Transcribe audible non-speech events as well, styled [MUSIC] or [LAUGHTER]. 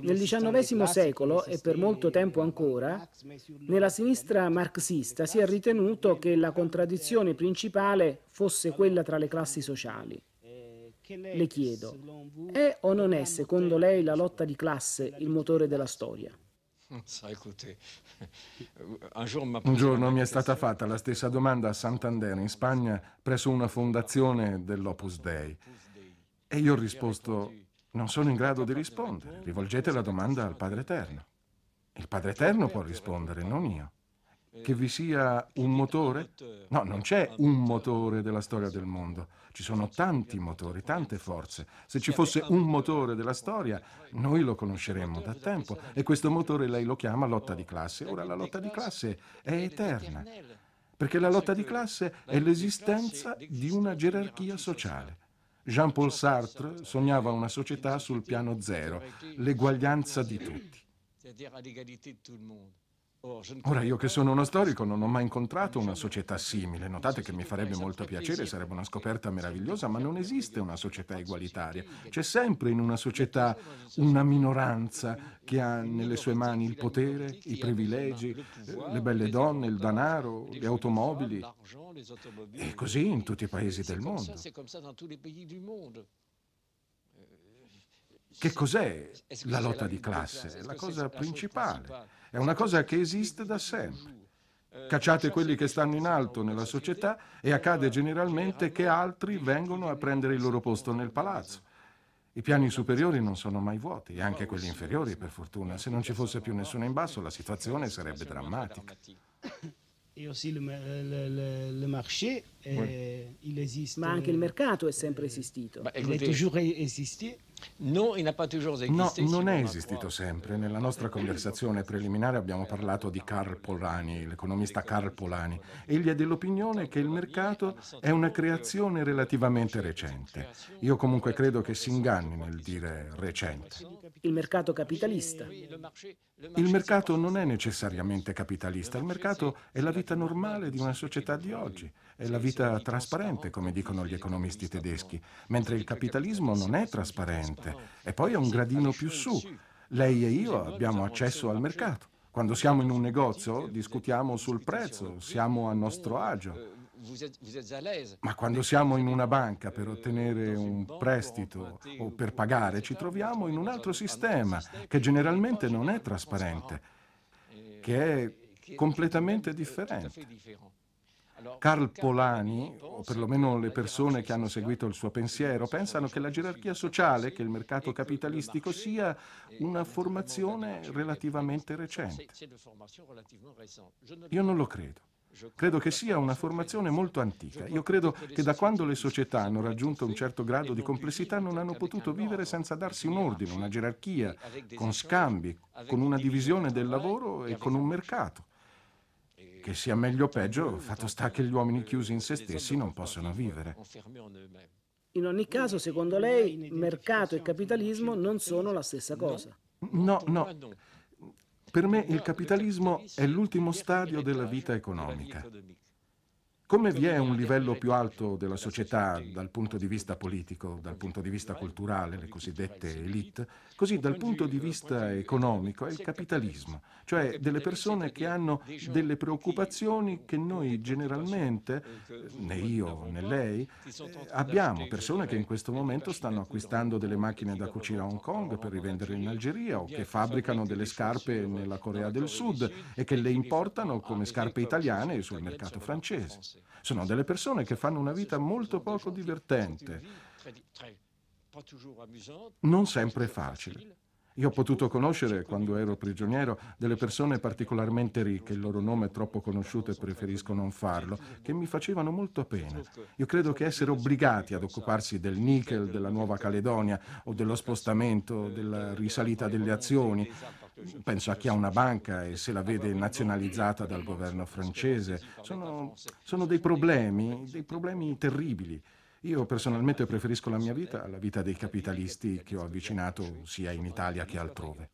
Nel XIX secolo e per molto tempo ancora, nella sinistra marxista si è ritenuto che la contraddizione principale fosse quella tra le classi sociali. Eh, le chiedo, è o non è secondo lei la lotta di classe il motore della storia? [LAUGHS] [LAUGHS] Un giorno mi è stata fatta la stessa domanda a Santander, in Spagna, presso una fondazione dell'Opus Dei. E io ho risposto, non sono in grado di rispondere. Rivolgete la domanda al Padre Eterno. Il Padre Eterno può rispondere, non io. Che vi sia un motore? No, non c'è un motore della storia del mondo. Ci sono tanti motori, tante forze. Se ci fosse un motore della storia, noi lo conosceremmo da tempo. E questo motore lei lo chiama lotta di classe. Ora la lotta di classe è eterna. Perché la lotta di classe è l'esistenza di una gerarchia sociale Jean-Paul Sartre sognava una società sul piano zero, l'eguaglianza di tutti. Ora, io che sono uno storico, non ho mai incontrato una società simile. Notate che mi farebbe molto piacere, sarebbe una scoperta meravigliosa, ma non esiste una società egualitaria. C'è sempre in una società una minoranza che ha nelle sue mani il potere, i privilegi, le belle donne, il danaro, le automobili. E così in tutti i paesi del mondo. Che cos'è la lotta di classe? È la cosa principale, è una cosa che esiste da sempre. Cacciate quelli che stanno in alto nella società e accade generalmente che altri vengono a prendere il loro posto nel palazzo. I piani superiori non sono mai vuoti, e anche quelli inferiori, per fortuna. Se non ci fosse più nessuno in basso, la situazione sarebbe drammatica. E aussi le, marché eh, existe, Ma anche il mercato è sempre esistito. è Bah, écoutez, No, non è esistito sempre. Nella nostra conversazione preliminare abbiamo parlato di Karl Polani, l'economista Karl Polani. Egli è dell'opinione che il mercato è una creazione relativamente recente. Io comunque credo che si inganni nel dire recente. Il mercato capitalista. Il mercato non è necessariamente capitalista, il mercato è la vita normale di una società di oggi, è la vita crescita trasparente, come dicono gli economisti tedeschi, mentre il capitalismo non è trasparente e poi è un gradino più su. Lei e io abbiamo accesso al mercato. Quando siamo in un negozio discutiamo sul prezzo, siamo a nostro agio. Ma quando siamo in una banca per ottenere un prestito o per pagare, ci troviamo in un altro sistema che generalmente non è trasparente, che è completamente differente. Carl Polani, o perlomeno le persone che hanno seguito il suo pensiero, pensano che la gerarchia sociale, che il mercato capitalistico sia una formazione relativamente recente. Io non lo credo. Credo che sia una formazione molto antica. Io credo che da quando le società hanno raggiunto un certo grado di complessità non hanno potuto vivere senza darsi un ordine, una gerarchia, con scambi, con una divisione del lavoro e con un mercato. Che sia meglio o peggio, fatto sta che gli uomini chiusi in se stessi non possono vivere. In ogni caso, secondo lei, mercato e capitalismo non sono la stessa cosa? No, no. Per me il capitalismo è l'ultimo stadio della vita economica. Come vi è un livello più alto della società dal punto di vista politico, dal punto di vista culturale, le cosiddette elite, così dal punto di vista economico è il capitalismo, cioè delle persone che hanno delle preoccupazioni che noi generalmente, né io né lei, abbiamo persone che in questo momento stanno acquistando delle macchine da cucire a Hong Kong per rivendere in Algeria o che fabbricano delle scarpe nella Corea del Sud e che le importano come scarpe italiane sul mercato francese. Sono delle persone che fanno una vita molto poco divertente, cioè cioè, non sempre facile. Io ho potuto conoscere, quando ero prigioniero, delle persone particolarmente ricche, il loro nome è troppo conosciuto e preferisco non farlo, che mi facevano molto pena. Io credo che essere obbligati ad occuparsi del nickel della Nuova Caledonia o dello spostamento, eh, della eh, risalita delle azioni, esatto penso a chi ha una banca e se la vede nazionalizzata dal governo francese. Sono, sono dei problemi, dei problemi terribili. Io personalmente preferisco la mia vita alla vita dei capitalisti che ho avvicinato sia in Italia che altrove.